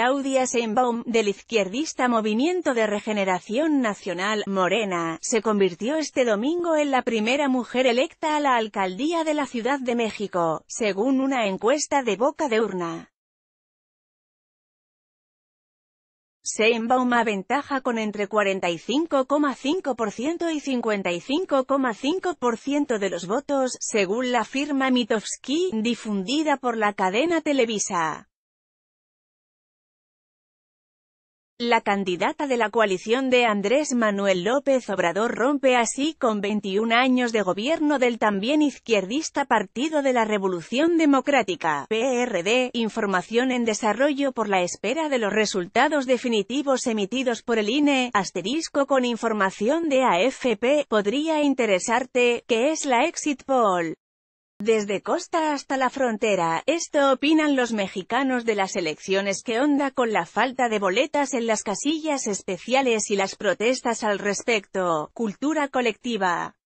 Claudia Sheinbaum, del izquierdista Movimiento de Regeneración Nacional, Morena, se convirtió este domingo en la primera mujer electa a la alcaldía de la Ciudad de México, según una encuesta de boca de urna. Seinbaum aventaja con entre 45,5% y 55,5% de los votos, según la firma Mitofsky, difundida por la cadena Televisa. La candidata de la coalición de Andrés Manuel López Obrador rompe así con 21 años de gobierno del también izquierdista Partido de la Revolución Democrática, PRD, información en desarrollo por la espera de los resultados definitivos emitidos por el INE, asterisco con información de AFP, podría interesarte, que es la exit poll. Desde costa hasta la frontera, esto opinan los mexicanos de las elecciones que onda con la falta de boletas en las casillas especiales y las protestas al respecto. Cultura colectiva.